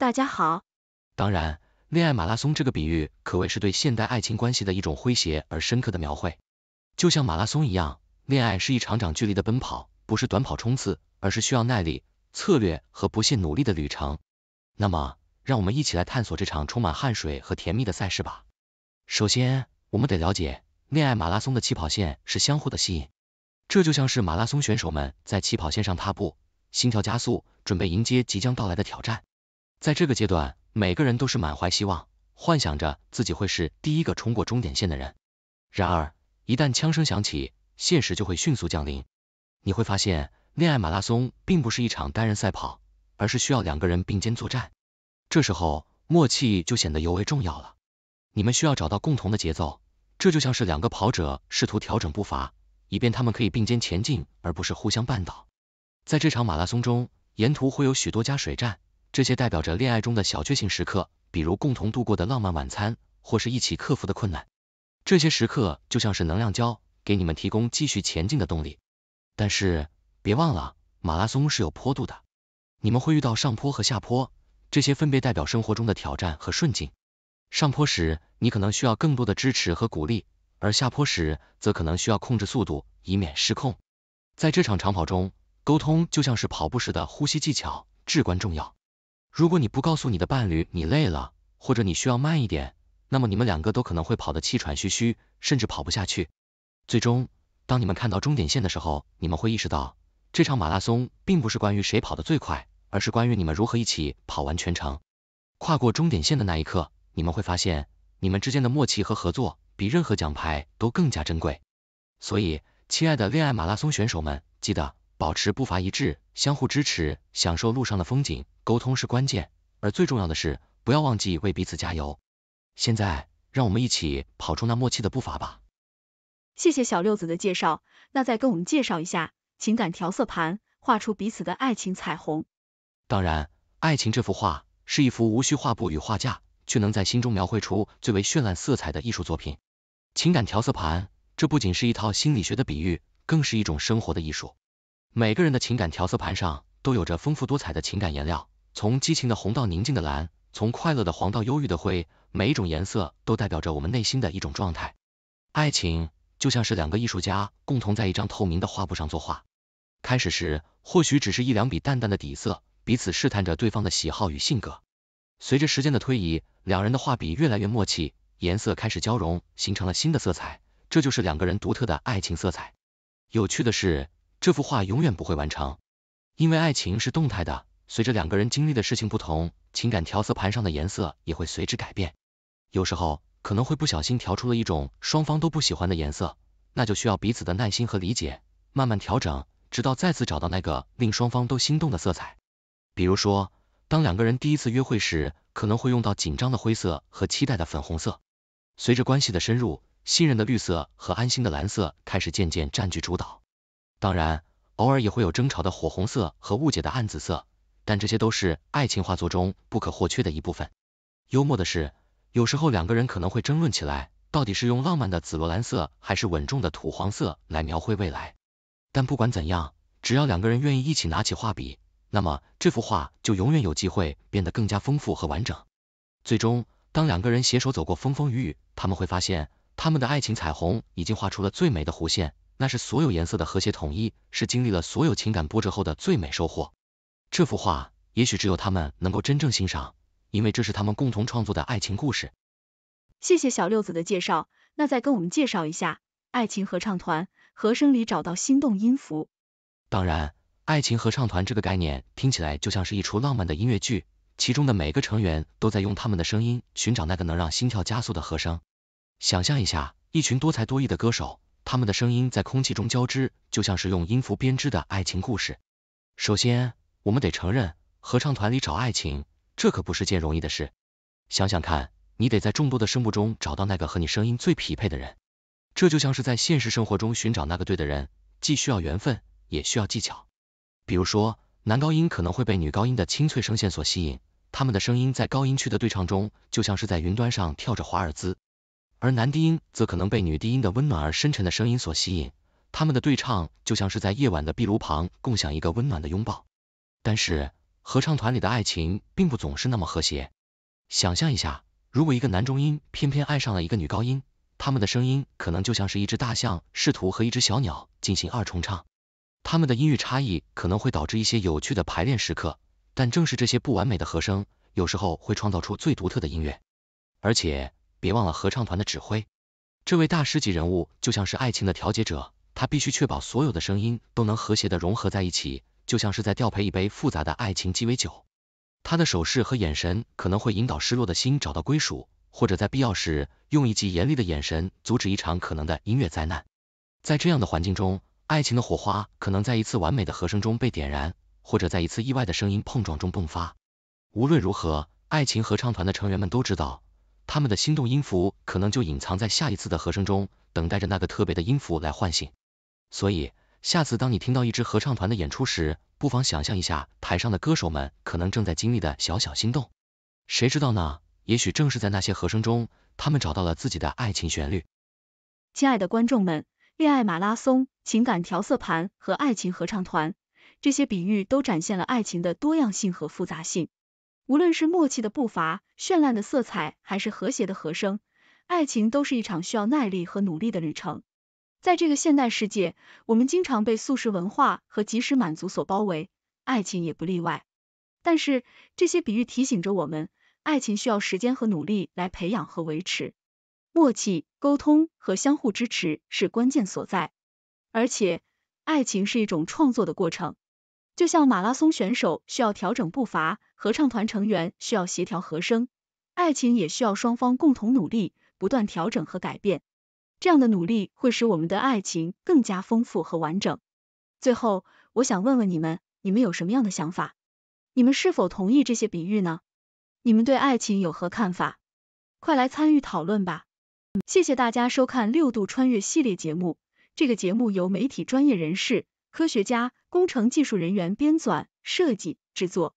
大家好，当然，恋爱马拉松这个比喻可谓是对现代爱情关系的一种诙谐而深刻的描绘。就像马拉松一样，恋爱是一场长距离的奔跑，不是短跑冲刺，而是需要耐力、策略和不懈努力的旅程。那么，让我们一起来探索这场充满汗水和甜蜜的赛事吧。首先，我们得了解，恋爱马拉松的起跑线是相互的吸引，这就像是马拉松选手们在起跑线上踏步，心跳加速，准备迎接即将到来的挑战。在这个阶段，每个人都是满怀希望，幻想着自己会是第一个冲过终点线的人。然而，一旦枪声响起，现实就会迅速降临。你会发现，恋爱马拉松并不是一场单人赛跑，而是需要两个人并肩作战。这时候，默契就显得尤为重要了。你们需要找到共同的节奏，这就像是两个跑者试图调整步伐，以便他们可以并肩前进，而不是互相绊倒。在这场马拉松中，沿途会有许多加水站。这些代表着恋爱中的小确幸时刻，比如共同度过的浪漫晚餐，或是一起克服的困难。这些时刻就像是能量胶，给你们提供继续前进的动力。但是别忘了，马拉松是有坡度的，你们会遇到上坡和下坡，这些分别代表生活中的挑战和顺境。上坡时，你可能需要更多的支持和鼓励，而下坡时，则可能需要控制速度，以免失控。在这场长跑中，沟通就像是跑步时的呼吸技巧，至关重要。如果你不告诉你的伴侣你累了，或者你需要慢一点，那么你们两个都可能会跑得气喘吁吁，甚至跑不下去。最终，当你们看到终点线的时候，你们会意识到，这场马拉松并不是关于谁跑得最快，而是关于你们如何一起跑完全程。跨过终点线的那一刻，你们会发现，你们之间的默契和合作比任何奖牌都更加珍贵。所以，亲爱的恋爱马拉松选手们，记得。保持步伐一致，相互支持，享受路上的风景。沟通是关键，而最重要的是不要忘记为彼此加油。现在，让我们一起跑出那默契的步伐吧。谢谢小六子的介绍，那再跟我们介绍一下情感调色盘，画出彼此的爱情彩虹。当然，爱情这幅画是一幅无需画布与画架，却能在心中描绘出最为绚烂色彩的艺术作品。情感调色盘，这不仅是一套心理学的比喻，更是一种生活的艺术。每个人的情感调色盘上都有着丰富多彩的情感颜料，从激情的红到宁静的蓝，从快乐的黄到忧郁的灰，每一种颜色都代表着我们内心的一种状态。爱情就像是两个艺术家共同在一张透明的画布上作画，开始时或许只是一两笔淡淡的底色，彼此试探着对方的喜好与性格。随着时间的推移，两人的画笔越来越默契，颜色开始交融，形成了新的色彩，这就是两个人独特的爱情色彩。有趣的是。这幅画永远不会完成，因为爱情是动态的，随着两个人经历的事情不同，情感调色盘上的颜色也会随之改变。有时候可能会不小心调出了一种双方都不喜欢的颜色，那就需要彼此的耐心和理解，慢慢调整，直到再次找到那个令双方都心动的色彩。比如说，当两个人第一次约会时，可能会用到紧张的灰色和期待的粉红色，随着关系的深入，信任的绿色和安心的蓝色开始渐渐占据主导。当然，偶尔也会有争吵的火红色和误解的暗紫色，但这些都是爱情画作中不可或缺的一部分。幽默的是，有时候两个人可能会争论起来，到底是用浪漫的紫罗兰色还是稳重的土黄色来描绘未来。但不管怎样，只要两个人愿意一起拿起画笔，那么这幅画就永远有机会变得更加丰富和完整。最终，当两个人携手走过风风雨雨，他们会发现他们的爱情彩虹已经画出了最美的弧线。那是所有颜色的和谐统一，是经历了所有情感波折后的最美收获。这幅画也许只有他们能够真正欣赏，因为这是他们共同创作的爱情故事。谢谢小六子的介绍，那再跟我们介绍一下《爱情合唱团》，和声里找到心动音符。当然，《爱情合唱团》这个概念听起来就像是一出浪漫的音乐剧，其中的每个成员都在用他们的声音寻找那个能让心跳加速的和声。想象一下，一群多才多艺的歌手。他们的声音在空气中交织，就像是用音符编织的爱情故事。首先，我们得承认，合唱团里找爱情，这可不是件容易的事。想想看，你得在众多的声部中找到那个和你声音最匹配的人，这就像是在现实生活中寻找那个对的人，既需要缘分，也需要技巧。比如说，男高音可能会被女高音的清脆声线所吸引，他们的声音在高音区的对唱中，就像是在云端上跳着华尔兹。而男低音则可能被女低音的温暖而深沉的声音所吸引，他们的对唱就像是在夜晚的壁炉旁共享一个温暖的拥抱。但是，合唱团里的爱情并不总是那么和谐。想象一下，如果一个男中音偏偏爱上了一个女高音，他们的声音可能就像是一只大象试图和一只小鸟进行二重唱，他们的音域差异可能会导致一些有趣的排练时刻。但正是这些不完美的和声，有时候会创造出最独特的音乐，而且。别忘了合唱团的指挥，这位大师级人物就像是爱情的调节者，他必须确保所有的声音都能和谐的融合在一起，就像是在调配一杯复杂的爱情鸡尾酒。他的手势和眼神可能会引导失落的心找到归属，或者在必要时用一记严厉的眼神阻止一场可能的音乐灾难。在这样的环境中，爱情的火花可能在一次完美的和声中被点燃，或者在一次意外的声音碰撞中迸发。无论如何，爱情合唱团的成员们都知道。他们的心动音符可能就隐藏在下一次的和声中，等待着那个特别的音符来唤醒。所以，下次当你听到一支合唱团的演出时，不妨想象一下台上的歌手们可能正在经历的小小心动。谁知道呢？也许正是在那些和声中，他们找到了自己的爱情旋律。亲爱的观众们，恋爱马拉松、情感调色盘和爱情合唱团，这些比喻都展现了爱情的多样性和复杂性。无论是默契的步伐、绚烂的色彩，还是和谐的和声，爱情都是一场需要耐力和努力的旅程。在这个现代世界，我们经常被速食文化和即时满足所包围，爱情也不例外。但是，这些比喻提醒着我们，爱情需要时间和努力来培养和维持，默契、沟通和相互支持是关键所在。而且，爱情是一种创作的过程，就像马拉松选手需要调整步伐。合唱团成员需要协调和声，爱情也需要双方共同努力，不断调整和改变。这样的努力会使我们的爱情更加丰富和完整。最后，我想问问你们，你们有什么样的想法？你们是否同意这些比喻呢？你们对爱情有何看法？快来参与讨论吧！谢谢大家收看《六度穿越》系列节目。这个节目由媒体专业人士、科学家、工程技术人员编纂、设计、制作。